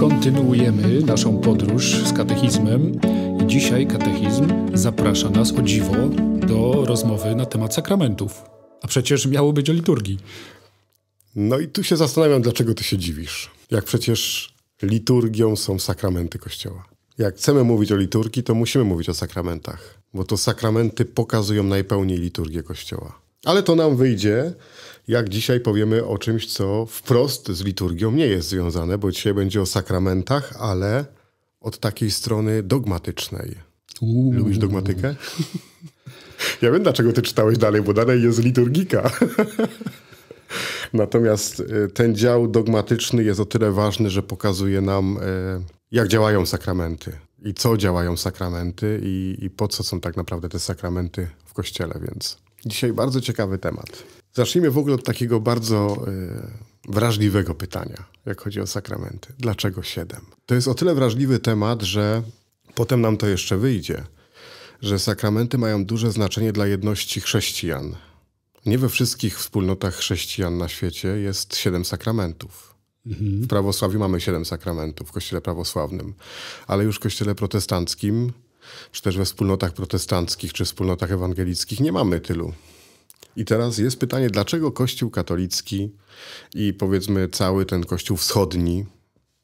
Kontynuujemy naszą podróż z katechizmem i dzisiaj katechizm zaprasza nas o dziwo do rozmowy na temat sakramentów. A przecież miało być o liturgii. No i tu się zastanawiam, dlaczego ty się dziwisz. Jak przecież liturgią są sakramenty Kościoła. Jak chcemy mówić o liturgii, to musimy mówić o sakramentach, bo to sakramenty pokazują najpełniej liturgię Kościoła. Ale to nam wyjdzie jak dzisiaj powiemy o czymś, co wprost z liturgią nie jest związane, bo dzisiaj będzie o sakramentach, ale od takiej strony dogmatycznej. Uuu. Lubisz dogmatykę? ja wiem, dlaczego ty czytałeś dalej, bo dalej jest liturgika. Natomiast e, ten dział dogmatyczny jest o tyle ważny, że pokazuje nam, e, jak działają sakramenty i co działają sakramenty i, i po co są tak naprawdę te sakramenty w kościele, więc dzisiaj bardzo ciekawy temat. Zacznijmy w ogóle od takiego bardzo y, wrażliwego pytania, jak chodzi o sakramenty. Dlaczego siedem? To jest o tyle wrażliwy temat, że potem nam to jeszcze wyjdzie, że sakramenty mają duże znaczenie dla jedności chrześcijan. Nie we wszystkich wspólnotach chrześcijan na świecie jest siedem sakramentów. Mhm. W prawosławiu mamy siedem sakramentów, w kościele prawosławnym, ale już w kościele protestanckim, czy też we wspólnotach protestanckich, czy wspólnotach ewangelickich nie mamy tylu i teraz jest pytanie, dlaczego Kościół katolicki i powiedzmy cały ten Kościół wschodni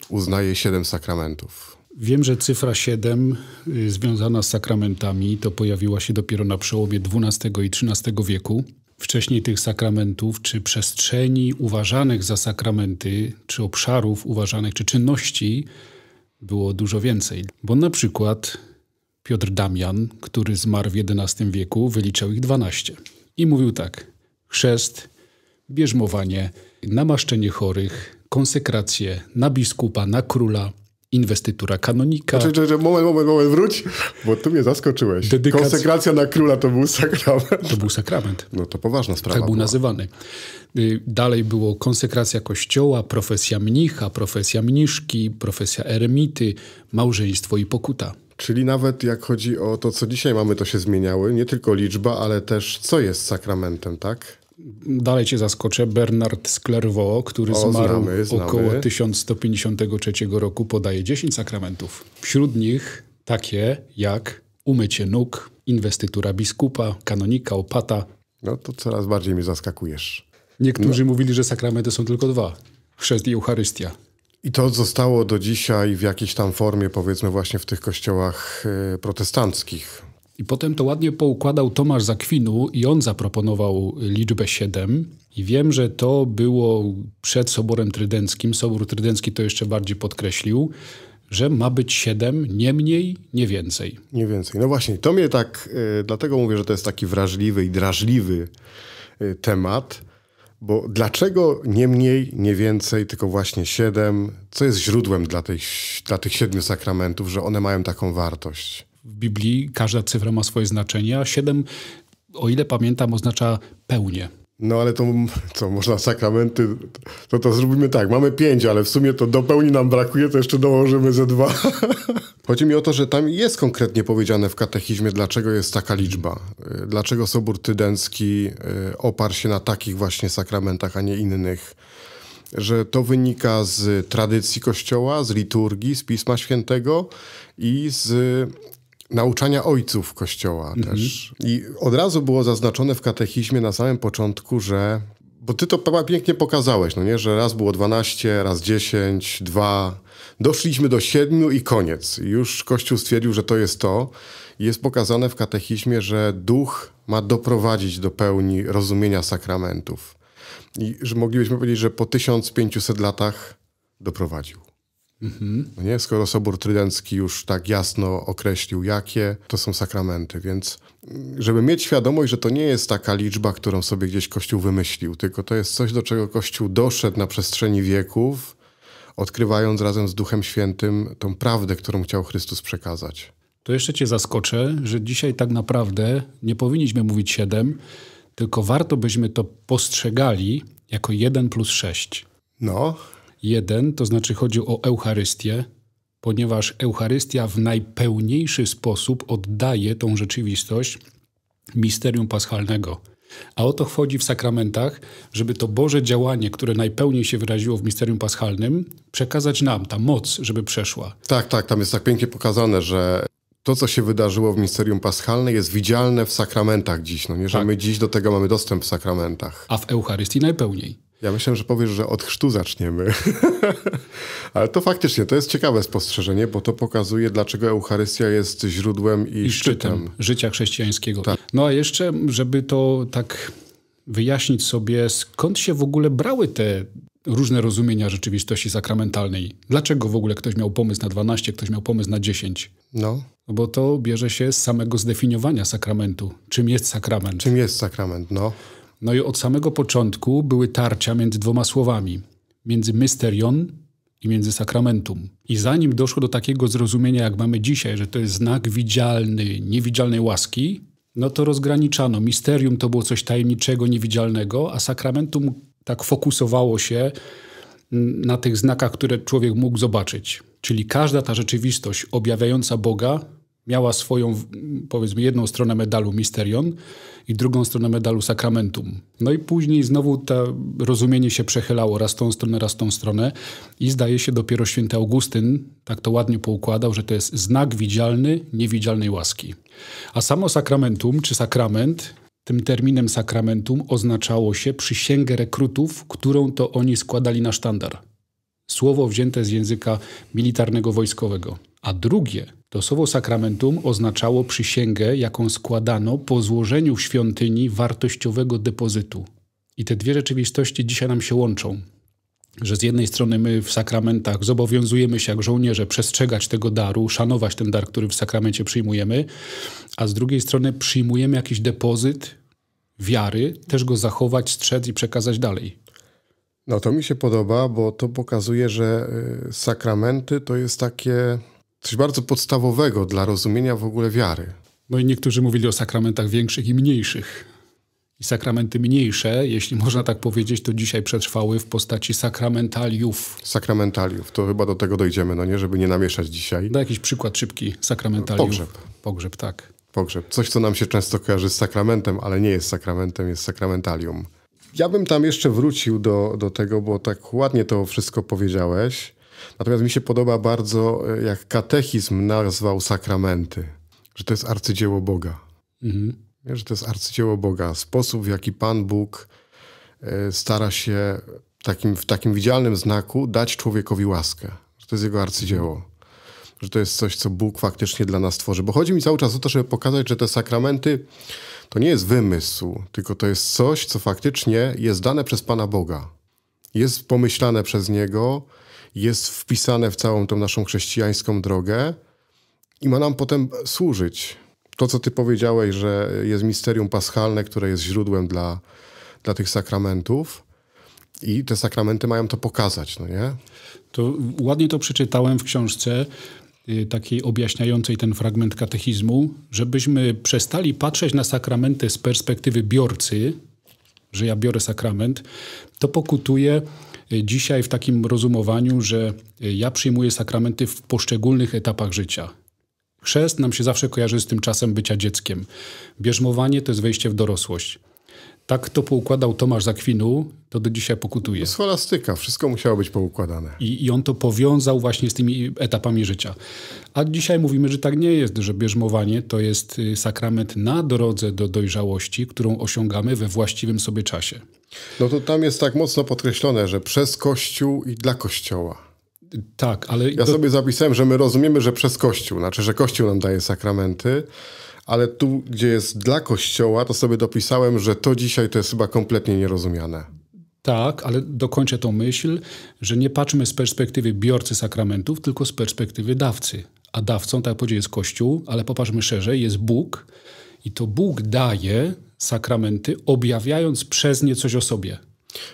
uznaje siedem sakramentów? Wiem, że cyfra 7 y, związana z sakramentami to pojawiła się dopiero na przełomie XII i XIII wieku. Wcześniej tych sakramentów, czy przestrzeni uważanych za sakramenty, czy obszarów uważanych, czy czynności było dużo więcej. Bo na przykład Piotr Damian, który zmarł w XI wieku, wyliczał ich 12 i mówił tak: chrzest, bierzmowanie, namaszczenie chorych, konsekrację na biskupa, na króla, inwestytura kanonika. Znaczy, znaczy, moment, moment, moment, wróć, bo tu mnie zaskoczyłeś. Dedykacja... Konsekracja na króla to był sakrament. To był sakrament. No to poważna sprawa. Tak był była. nazywany. Y, dalej było konsekracja kościoła, profesja mnicha, profesja mniszki, profesja eremity, małżeństwo i pokuta. Czyli nawet jak chodzi o to, co dzisiaj mamy, to się zmieniały. Nie tylko liczba, ale też co jest sakramentem, tak? Dalej cię zaskoczę, Bernard Sklerwo, który o, zmarł znamy, znamy. około 1153 roku, podaje 10 sakramentów. Wśród nich takie jak umycie nóg, inwestytura biskupa, kanonika, opata. No to coraz bardziej mnie zaskakujesz. Niektórzy no. mówili, że sakramenty są tylko dwa. Chrzest i Eucharystia. I to zostało do dzisiaj w jakiejś tam formie, powiedzmy, właśnie w tych kościołach e, protestanckich. I potem to ładnie poukładał Tomasz Zakwinu i on zaproponował liczbę 7. I wiem, że to było przed Soborem Trydenckim. Sobór Trydencki to jeszcze bardziej podkreślił, że ma być 7, nie mniej, nie więcej. Nie więcej. No właśnie, to mnie tak, e, dlatego mówię, że to jest taki wrażliwy i drażliwy e, temat bo dlaczego nie mniej, nie więcej, tylko właśnie siedem? Co jest źródłem dla tych, dla tych siedmiu sakramentów, że one mają taką wartość? W Biblii każda cyfra ma swoje znaczenie, a siedem, o ile pamiętam, oznacza pełnię. No ale to co, można sakramenty, to to zrobimy tak, mamy pięć, ale w sumie to do pełni nam brakuje, to jeszcze dołożymy ze dwa. Chodzi mi o to, że tam jest konkretnie powiedziane w katechizmie, dlaczego jest taka liczba. Y, dlaczego Sobór Tydencki y, oparł się na takich właśnie sakramentach, a nie innych. Że to wynika z tradycji Kościoła, z liturgii, z Pisma Świętego i z nauczania ojców Kościoła mhm. też. I od razu było zaznaczone w katechizmie na samym początku, że bo ty to pięknie pokazałeś, no nie, że raz było 12, raz 10, 2, doszliśmy do 7 i koniec. Już Kościół stwierdził, że to jest to. Jest pokazane w katechizmie, że duch ma doprowadzić do pełni rozumienia sakramentów. I że moglibyśmy powiedzieć, że po 1500 latach doprowadził. Mhm. Nie? Skoro Sobór Trydencki już tak jasno określił, jakie to są sakramenty, więc mm, żeby mieć świadomość, że to nie jest taka liczba, którą sobie gdzieś Kościół wymyślił, tylko to jest coś, do czego Kościół doszedł na przestrzeni wieków, odkrywając razem z Duchem Świętym tą prawdę, którą chciał Chrystus przekazać. To jeszcze Cię zaskoczę, że dzisiaj tak naprawdę nie powinniśmy mówić siedem, tylko warto byśmy to postrzegali jako jeden plus sześć. No, jeden, to znaczy chodzi o Eucharystię, ponieważ Eucharystia w najpełniejszy sposób oddaje tą rzeczywistość misterium paschalnego. A o to chodzi w sakramentach, żeby to Boże działanie, które najpełniej się wyraziło w misterium paschalnym, przekazać nam, ta moc, żeby przeszła. Tak, tak, tam jest tak pięknie pokazane, że to, co się wydarzyło w misterium paschalne, jest widzialne w sakramentach dziś. No nie, że tak. my dziś do tego mamy dostęp w sakramentach. A w Eucharystii najpełniej. Ja myślałem, że powiesz, że od chrztu zaczniemy. Ale to faktycznie, to jest ciekawe spostrzeżenie, bo to pokazuje, dlaczego Eucharystia jest źródłem i, I szczytem, szczytem życia chrześcijańskiego. Tak. No a jeszcze, żeby to tak wyjaśnić sobie, skąd się w ogóle brały te różne rozumienia rzeczywistości sakramentalnej. Dlaczego w ogóle ktoś miał pomysł na 12, ktoś miał pomysł na 10? No. no. Bo to bierze się z samego zdefiniowania sakramentu. Czym jest sakrament? Czym jest sakrament, no. No i od samego początku były tarcia między dwoma słowami. Między mysterion i między sakramentum. I zanim doszło do takiego zrozumienia, jak mamy dzisiaj, że to jest znak widzialny, niewidzialnej łaski, no to rozgraniczano. Misterium to było coś tajemniczego, niewidzialnego, a sakramentum tak fokusowało się na tych znakach, które człowiek mógł zobaczyć. Czyli każda ta rzeczywistość objawiająca Boga miała swoją, powiedzmy, jedną stronę medalu Misterion i drugą stronę medalu Sakramentum. No i później znowu to rozumienie się przechylało raz tą stronę, raz tą stronę i zdaje się dopiero święty Augustyn tak to ładnie poukładał, że to jest znak widzialny niewidzialnej łaski. A samo sakramentum, czy sakrament, tym terminem sakramentum oznaczało się przysięgę rekrutów, którą to oni składali na sztandar. Słowo wzięte z języka militarnego wojskowego. A drugie to słowo sakramentum oznaczało przysięgę, jaką składano po złożeniu w świątyni wartościowego depozytu. I te dwie rzeczywistości dzisiaj nam się łączą. Że z jednej strony my w sakramentach zobowiązujemy się jak żołnierze przestrzegać tego daru, szanować ten dar, który w sakramencie przyjmujemy, a z drugiej strony przyjmujemy jakiś depozyt wiary, też go zachować, strzec i przekazać dalej. No to mi się podoba, bo to pokazuje, że y, sakramenty to jest takie coś bardzo podstawowego dla rozumienia w ogóle wiary. No i niektórzy mówili o sakramentach większych i mniejszych. I sakramenty mniejsze, jeśli można tak powiedzieć, to dzisiaj przetrwały w postaci sakramentaliów. Sakramentaliów, to chyba do tego dojdziemy, no nie, żeby nie namieszać dzisiaj. Da jakiś przykład szybki sakramentaliów. Pogrzeb. Pogrzeb, tak. Pogrzeb. Coś, co nam się często kojarzy z sakramentem, ale nie jest sakramentem, jest sakramentalium. Ja bym tam jeszcze wrócił do, do tego, bo tak ładnie to wszystko powiedziałeś. Natomiast mi się podoba bardzo, e, jak katechizm nazwał sakramenty, że to jest arcydzieło Boga. Mhm. Że to jest arcydzieło Boga. Sposób, w jaki Pan Bóg e, stara się takim, w takim widzialnym znaku dać człowiekowi łaskę. Że to jest jego arcydzieło. Że to jest coś, co Bóg faktycznie dla nas tworzy. Bo chodzi mi cały czas o to, żeby pokazać, że te sakramenty to nie jest wymysł, tylko to jest coś, co faktycznie jest dane przez Pana Boga. Jest pomyślane przez Niego, jest wpisane w całą tą naszą chrześcijańską drogę i ma nam potem służyć. To, co ty powiedziałeś, że jest misterium paschalne, które jest źródłem dla, dla tych sakramentów i te sakramenty mają to pokazać, no nie? To ładnie to przeczytałem w książce y, takiej objaśniającej ten fragment katechizmu, żebyśmy przestali patrzeć na sakramenty z perspektywy biorcy, że ja biorę sakrament, to pokutuje E, dzisiaj w takim rozumowaniu, że e, ja przyjmuję sakramenty w poszczególnych etapach życia. Chrzest nam się zawsze kojarzy z tym czasem bycia dzieckiem. Bierzmowanie to jest wejście w dorosłość. Tak to poukładał Tomasz Zakwinu, to do dzisiaj pokutuje. No, scholastyka, wszystko musiało być poukładane. I, I on to powiązał właśnie z tymi etapami życia. A dzisiaj mówimy, że tak nie jest, że bierzmowanie to jest y, sakrament na drodze do dojrzałości, którą osiągamy we właściwym sobie czasie. No to tam jest tak mocno podkreślone, że przez Kościół i dla Kościoła. Tak, ale... Ja do... sobie zapisałem, że my rozumiemy, że przez Kościół, znaczy, że Kościół nam daje sakramenty, ale tu, gdzie jest dla kościoła, to sobie dopisałem, że to dzisiaj to jest chyba kompletnie nierozumiane. Tak, ale dokończę tą myśl, że nie patrzmy z perspektywy biorcy sakramentów, tylko z perspektywy dawcy. A dawcą, tak jak powiedział, jest Kościół, ale popatrzmy szerzej, jest Bóg i to Bóg daje sakramenty, objawiając przez nie coś o sobie.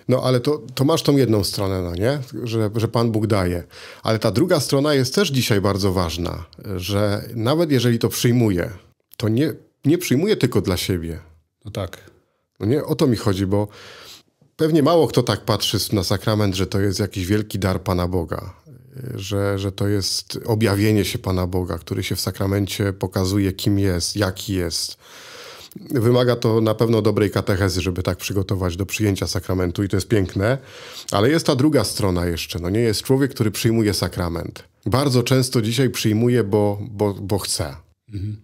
No ale to, to masz tą jedną stronę, no nie? Że, że Pan Bóg daje. Ale ta druga strona jest też dzisiaj bardzo ważna, że nawet jeżeli to przyjmuje, to nie, nie przyjmuję tylko dla siebie. No tak. No nie, o to mi chodzi, bo pewnie mało kto tak patrzy na sakrament, że to jest jakiś wielki dar Pana Boga, że, że to jest objawienie się Pana Boga, który się w sakramencie pokazuje, kim jest, jaki jest. Wymaga to na pewno dobrej katechezy, żeby tak przygotować do przyjęcia sakramentu i to jest piękne, ale jest ta druga strona jeszcze. No nie jest człowiek, który przyjmuje sakrament. Bardzo często dzisiaj przyjmuje, bo, bo, bo chce. Mhm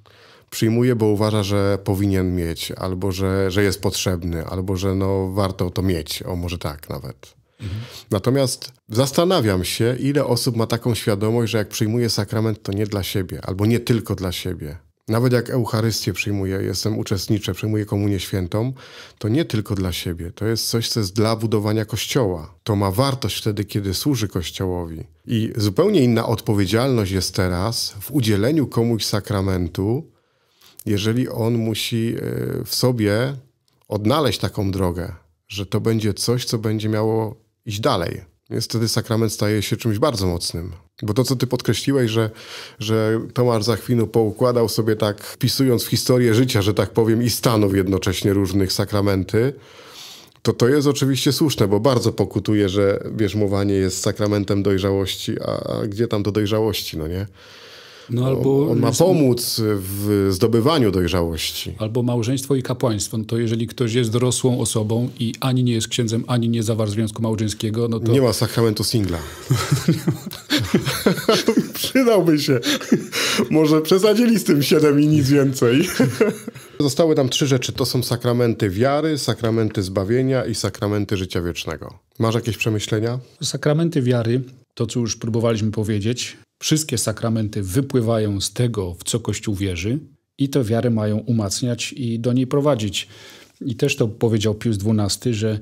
przyjmuje, bo uważa, że powinien mieć, albo że, że jest potrzebny, albo że no, warto to mieć, o może tak nawet. Mhm. Natomiast zastanawiam się, ile osób ma taką świadomość, że jak przyjmuje sakrament, to nie dla siebie, albo nie tylko dla siebie. Nawet jak Eucharystię przyjmuję, jestem uczestniczę, przyjmuję Komunię Świętą, to nie tylko dla siebie. To jest coś, co jest dla budowania Kościoła. To ma wartość wtedy, kiedy służy Kościołowi. I zupełnie inna odpowiedzialność jest teraz w udzieleniu komuś sakramentu, jeżeli on musi e, w sobie odnaleźć taką drogę, że to będzie coś, co będzie miało iść dalej. Więc wtedy sakrament staje się czymś bardzo mocnym. Bo to, co ty podkreśliłeś, że, że Tomasz Zachwinu poukładał sobie tak, wpisując w historię życia, że tak powiem, i stanów jednocześnie różnych sakramenty, to to jest oczywiście słuszne, bo bardzo pokutuje, że bierzmowanie jest sakramentem dojrzałości, a, a gdzie tam do dojrzałości, no nie? No, albo... On ma pomóc w zdobywaniu dojrzałości. Albo małżeństwo i kapłaństwo. No to jeżeli ktoś jest dorosłą osobą i ani nie jest księdzem, ani nie zawarł związku małżeńskiego, no to... Nie ma sakramentu singla. Przydałby się. Może przesadzili z tym siedem i nic więcej. Zostały tam trzy rzeczy. To są sakramenty wiary, sakramenty zbawienia i sakramenty życia wiecznego. Masz jakieś przemyślenia? Sakramenty wiary, to co już próbowaliśmy powiedzieć, Wszystkie sakramenty wypływają z tego, w co Kościół wierzy, i te wiary mają umacniać i do niej prowadzić. I też to powiedział Pius XII, że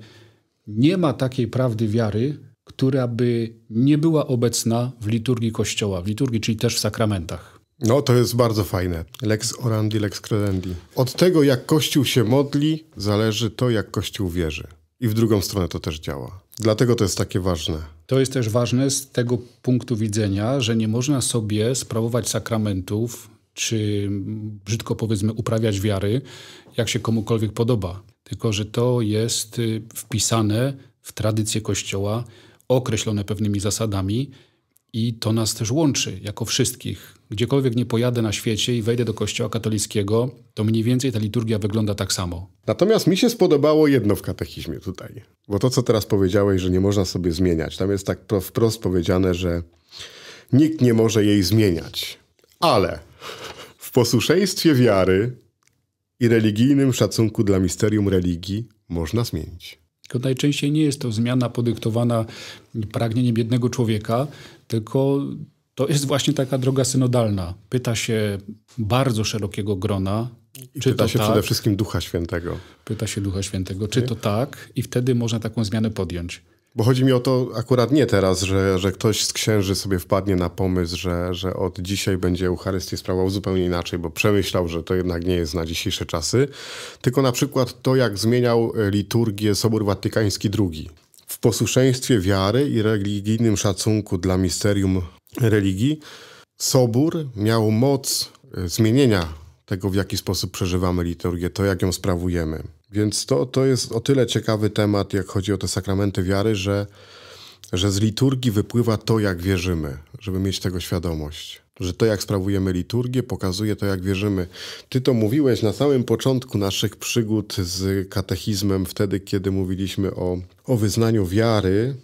nie ma takiej prawdy wiary, która by nie była obecna w liturgii Kościoła, w liturgii, czyli też w sakramentach. No to jest bardzo fajne. Lex orandi, lex credendi. Od tego, jak Kościół się modli, zależy to, jak Kościół wierzy. I w drugą stronę to też działa. Dlatego to jest takie ważne. To jest też ważne z tego punktu widzenia, że nie można sobie sprawować sakramentów, czy brzydko powiedzmy uprawiać wiary, jak się komukolwiek podoba. Tylko, że to jest y, wpisane w tradycję Kościoła, określone pewnymi zasadami i to nas też łączy, jako wszystkich. Gdziekolwiek nie pojadę na świecie i wejdę do kościoła katolickiego, to mniej więcej ta liturgia wygląda tak samo. Natomiast mi się spodobało jedno w katechizmie tutaj. Bo to, co teraz powiedziałeś, że nie można sobie zmieniać. Tam jest tak wprost powiedziane, że nikt nie może jej zmieniać. Ale w posłuszeństwie wiary i religijnym szacunku dla misterium religii można zmienić. Tylko najczęściej nie jest to zmiana podyktowana pragnieniem jednego człowieka, tylko to jest właśnie taka droga synodalna. Pyta się bardzo szerokiego grona. I czy pyta się tak? przede wszystkim Ducha Świętego. Pyta się Ducha Świętego, czy to tak, i wtedy można taką zmianę podjąć. Bo chodzi mi o to akurat nie teraz, że, że ktoś z księży sobie wpadnie na pomysł, że, że od dzisiaj będzie Eucharystię sprawował zupełnie inaczej, bo przemyślał, że to jednak nie jest na dzisiejsze czasy, tylko na przykład to, jak zmieniał e, liturgię Sobór Watykański II. W posłuszeństwie wiary i religijnym szacunku dla misterium religii, Sobór miał moc e, zmienienia tego, w jaki sposób przeżywamy liturgię, to jak ją sprawujemy. Więc to, to jest o tyle ciekawy temat, jak chodzi o te sakramenty wiary, że, że z liturgii wypływa to, jak wierzymy, żeby mieć tego świadomość. Że to, jak sprawujemy liturgię, pokazuje to, jak wierzymy. Ty to mówiłeś na samym początku naszych przygód z katechizmem, wtedy, kiedy mówiliśmy o, o wyznaniu wiary,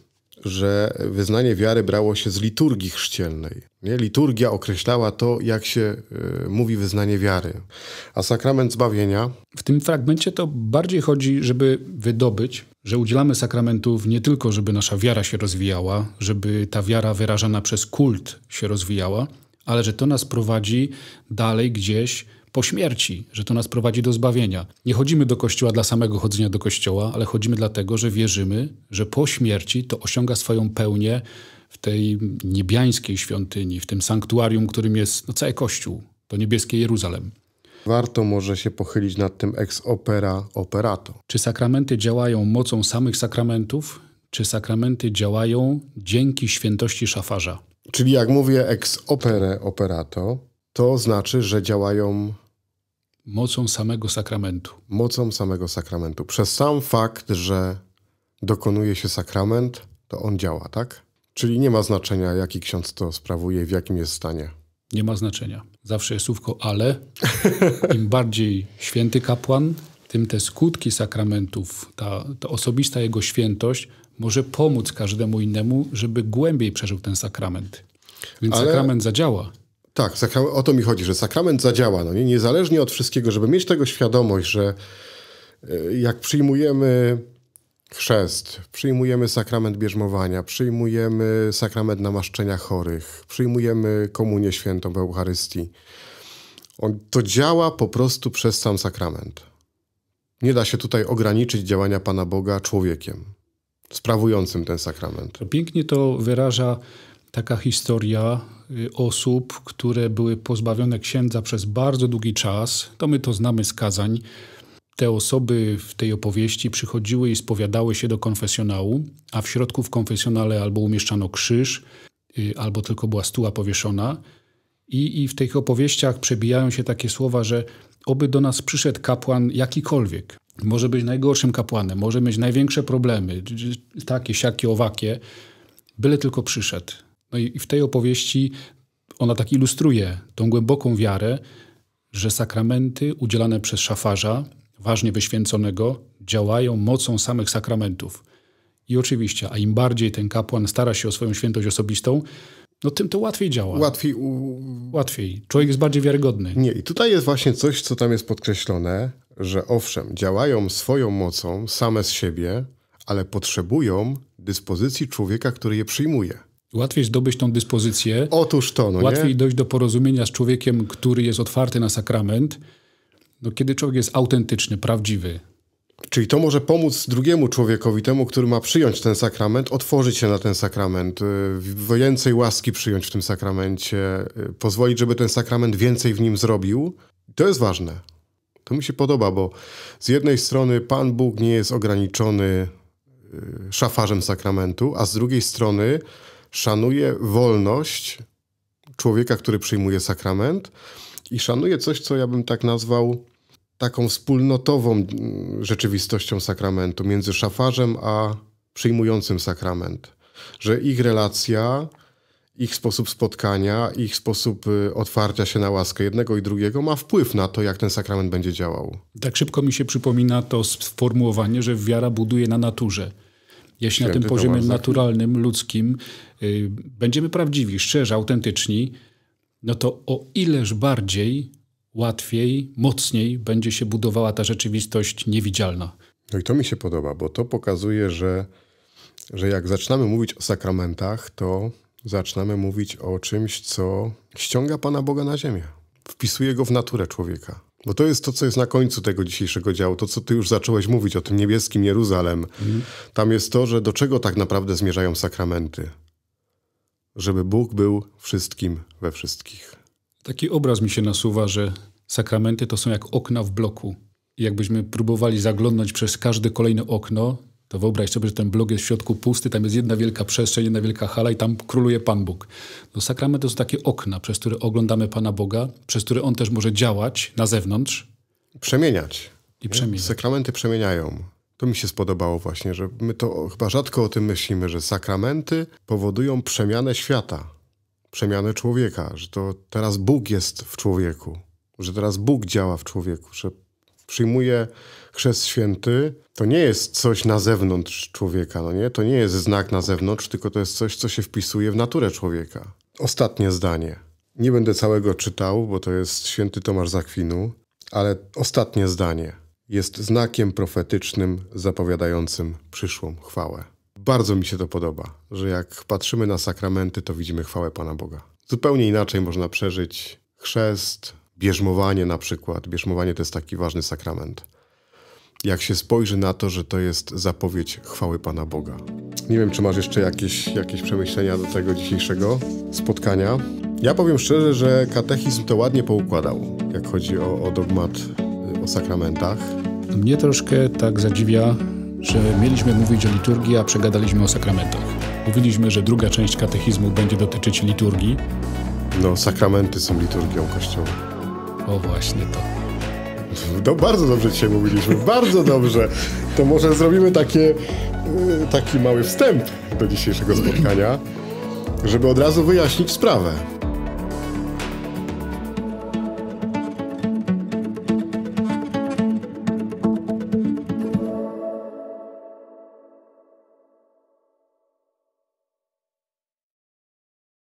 że wyznanie wiary brało się z liturgii chrzcielnej. Nie? Liturgia określała to, jak się y, mówi wyznanie wiary. A sakrament zbawienia? W tym fragmencie to bardziej chodzi, żeby wydobyć, że udzielamy sakramentów nie tylko, żeby nasza wiara się rozwijała, żeby ta wiara wyrażana przez kult się rozwijała, ale że to nas prowadzi dalej gdzieś po śmierci, że to nas prowadzi do zbawienia. Nie chodzimy do kościoła dla samego chodzenia do kościoła, ale chodzimy dlatego, że wierzymy, że po śmierci to osiąga swoją pełnię w tej niebiańskiej świątyni, w tym sanktuarium, którym jest no, cały kościół, to niebieskie Jeruzalem. Warto może się pochylić nad tym ex opera operato. Czy sakramenty działają mocą samych sakramentów, czy sakramenty działają dzięki świętości szafarza? Czyli jak mówię ex opere operato, to znaczy, że działają Mocą samego sakramentu. Mocą samego sakramentu. Przez sam fakt, że dokonuje się sakrament, to on działa, tak? Czyli nie ma znaczenia, jaki ksiądz to sprawuje, w jakim jest stanie. Nie ma znaczenia. Zawsze jest słówko ale. Im bardziej święty kapłan, tym te skutki sakramentów, ta, ta osobista jego świętość może pomóc każdemu innemu, żeby głębiej przeżył ten sakrament. Więc ale... sakrament zadziała. Tak, o to mi chodzi, że sakrament zadziała. No nie? Niezależnie od wszystkiego, żeby mieć tego świadomość, że e, jak przyjmujemy chrzest, przyjmujemy sakrament bierzmowania, przyjmujemy sakrament namaszczenia chorych, przyjmujemy komunię świętą w Eucharystii, on, to działa po prostu przez sam sakrament. Nie da się tutaj ograniczyć działania Pana Boga człowiekiem sprawującym ten sakrament. Pięknie to wyraża taka historia Y, osób, które były pozbawione księdza przez bardzo długi czas, to my to znamy z kazań. Te osoby w tej opowieści przychodziły i spowiadały się do konfesjonału, a w środku w konfesjonale albo umieszczano krzyż, y, albo tylko była stuła powieszona. I, I w tych opowieściach przebijają się takie słowa, że oby do nas przyszedł kapłan jakikolwiek. Może być najgorszym kapłanem, może mieć największe problemy, takie, siakie, owakie, byle tylko przyszedł. No i, w tej opowieści ona tak ilustruje tą głęboką wiarę, że sakramenty udzielane przez szafarza, ważnie wyświęconego, działają mocą samych sakramentów. I oczywiście, a im bardziej ten kapłan stara się o swoją świętość osobistą, no tym to łatwiej działa. Łatwiej. U... Łatwiej. Człowiek jest bardziej wiarygodny. Nie, i tutaj jest właśnie coś, co tam jest podkreślone, że owszem, działają swoją mocą, same z siebie, ale potrzebują dyspozycji człowieka, który je przyjmuje. Łatwiej zdobyć tą dyspozycję. Otóż to, no Łatwiej nie? dojść do porozumienia z człowiekiem, który jest otwarty na sakrament, no, kiedy człowiek jest autentyczny, prawdziwy. Czyli to może pomóc drugiemu człowiekowi, temu, który ma przyjąć ten sakrament, otworzyć się na ten sakrament, y, więcej łaski przyjąć w tym sakramencie, y, pozwolić, żeby ten sakrament więcej w nim zrobił. To jest ważne. To mi się podoba, bo z jednej strony Pan Bóg nie jest ograniczony y, szafarzem sakramentu, a z drugiej strony szanuje wolność człowieka, który przyjmuje sakrament i szanuje coś, co ja bym tak nazwał taką wspólnotową mm, rzeczywistością sakramentu między szafarzem a przyjmującym sakrament. Że ich relacja, ich sposób spotkania, ich sposób y, otwarcia się na łaskę jednego i drugiego ma wpływ na to, jak ten sakrament będzie działał. Tak szybko mi się przypomina to sformułowanie, że wiara buduje na naturze. Jeśli na tym poziomie naturalnym, ludzkim y, będziemy prawdziwi, szczerzy, autentyczni, no to o ileż bardziej łatwiej, mocniej będzie się budowała ta rzeczywistość niewidzialna. No i to mi się podoba, bo to pokazuje, że, że jak zaczynamy mówić o sakramentach, to zaczynamy mówić o czymś, co ściąga Pana Boga na ziemię, wpisuje go w naturę człowieka. Bo to jest to, co jest na końcu tego dzisiejszego działu, to co ty już zacząłeś mówić o tym niebieskim Jeruzalem. Mhm. Tam jest to, że do czego tak naprawdę zmierzają sakramenty? Żeby Bóg był wszystkim we wszystkich. Taki obraz mi się nasuwa, że sakramenty to są jak okna w bloku. I jakbyśmy próbowali zaglądnąć przez każde kolejne okno, to wyobraź sobie, że ten blok jest w środku pusty, tam jest jedna wielka przestrzeń, jedna wielka hala i tam króluje Pan Bóg. No, sakramenty to są takie okna, przez które oglądamy Pana Boga, przez które On też może działać na zewnątrz. Przemieniać. I przemieniać. Sakramenty przemieniają. To mi się spodobało właśnie, że my to chyba rzadko o tym myślimy, że sakramenty powodują przemianę świata, przemianę człowieka, że to teraz Bóg jest w człowieku, że teraz Bóg działa w człowieku, że przyjmuje chrzest święty, to nie jest coś na zewnątrz człowieka, no nie? To nie jest znak na zewnątrz, tylko to jest coś, co się wpisuje w naturę człowieka. Ostatnie zdanie. Nie będę całego czytał, bo to jest święty Tomasz Zakwinu, ale ostatnie zdanie jest znakiem profetycznym zapowiadającym przyszłą chwałę. Bardzo mi się to podoba, że jak patrzymy na sakramenty, to widzimy chwałę Pana Boga. Zupełnie inaczej można przeżyć chrzest, bierzmowanie na przykład. Bierzmowanie to jest taki ważny sakrament jak się spojrzy na to, że to jest zapowiedź chwały Pana Boga. Nie wiem, czy masz jeszcze jakieś, jakieś przemyślenia do tego dzisiejszego spotkania. Ja powiem szczerze, że katechizm to ładnie poukładał, jak chodzi o, o dogmat y, o sakramentach. Mnie troszkę tak zadziwia, że mieliśmy mówić o liturgii, a przegadaliśmy o sakramentach. Mówiliśmy, że druga część katechizmu będzie dotyczyć liturgii. No, sakramenty są liturgią Kościoła. O właśnie to do bardzo dobrze dzisiaj mówiliśmy, bardzo dobrze. To może zrobimy takie, y, taki mały wstęp do dzisiejszego spotkania, żeby od razu wyjaśnić sprawę.